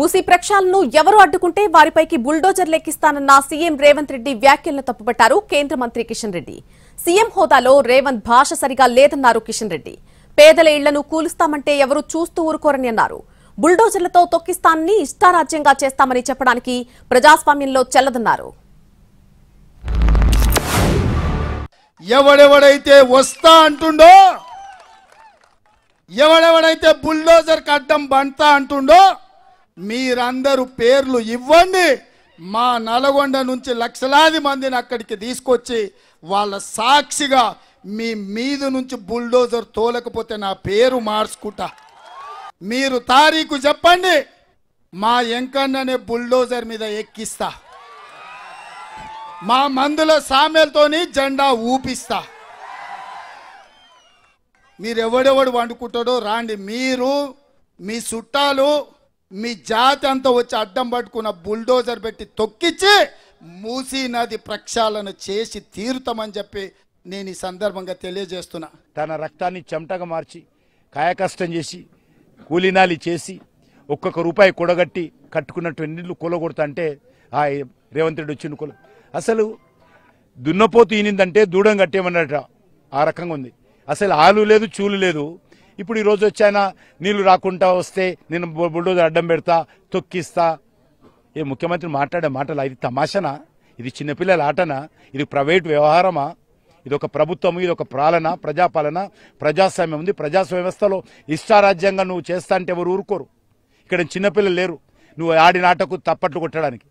మూసీ ప్రక్షాళనను ఎవరు అడ్డుకుంటే వారిపైకి బుల్డోజర్ లెక్కిస్తానన్న సీఎం రేవంత్ రెడ్డి వ్యాఖ్యలను తప్పుపట్టారు కేంద్ర మంత్రి కిషన్ రెడ్డి సీఎం హోదాలో రేవంత్ భాష సరిగా లేదన్నారు కిషన్ రెడ్డి పేదల ఇళ్లను కూలుస్తామంటే ఎవరు చూస్తూ ఊరుకోరని అన్నారు బుల్డోజర్లతో తొక్కిస్తానని ఇష్టారాజ్యంగా చేస్తామని చెప్పడానికి ప్రజాస్వామ్యంలో చెల్లదన్నారు ఎవడెవడైతే వస్తా అంటుండో ఎవడెవడైతే బుల్డోజర్ కడ్డం బంతా అంటుండో మీరందరూ పేర్లు ఇవ్వండి మా నల్గొండ నుంచి లక్షలాది మందిని అక్కడికి తీసుకొచ్చి వాళ్ళ సాక్షిగా మీ మీద నుంచి బుల్డోజర్ తోలకపోతే నా పేరు మార్చుకుంటా మీరు తారీఖు చెప్పండి మా ఎంకన్ననే బుల్డోజర్ మీద ఎక్కిస్తా మా మందుల సామెలతోని జెండా ఊపిస్తా మీరు ఎవడెవడు వండుకుంటాడో రాండి మీరు మీ చుట్టాలు మీ జాతి అంతా వచ్చి అడ్డం పట్టుకున్న బుల్డోజర్ పెట్టి తొక్కిచ్చి మూసీ నది ప్రక్షాళన చేసి తీరుతామని చెప్పి నేను ఈ సందర్భంగా తెలియజేస్తున్నా తన రక్తాన్ని చెమటగా మార్చి కాయకష్టం చేసి కూలినాలి చేసి ఒక్కొక్క రూపాయి కూడగట్టి కట్టుకున్నట్టు నీళ్లు కూలగొడతంటే ఆ రేవంత్ రెడ్డి వచ్చిన కుల అసలు దున్నపోతు ఈనిందంటే దూడం కట్టేమన్నట ఆ రకంగా ఉంది అసలు ఆలు లేదు చూలు లేదు ఇప్పుడు ఈ రోజు వచ్చాయినా నీళ్లు రాకుండా వస్తే నేను బుల్డోజర్ అడ్డం పెడతా తొక్కిస్తా ఏ ముఖ్యమంత్రి మాట్లాడే మాటలు ఇది తమాషనా ఇది చిన్నపిల్లల ఆటనా ఇది ప్రైవేట్ వ్యవహారమా ఇది ఒక ప్రభుత్వము ఇది ఒక పాలన ప్రజాపాలన ప్రజాస్వామ్యం ఉంది ప్రజాస్వామ్య వ్యవస్థలో ఇష్టారాజ్యంగా నువ్వు చేస్తా అంటే ఎవరు ఊరుకోరు ఇక్కడ చిన్నపిల్లలు లేరు నువ్వు ఆడినాటకు తప్పట్లు కొట్టడానికి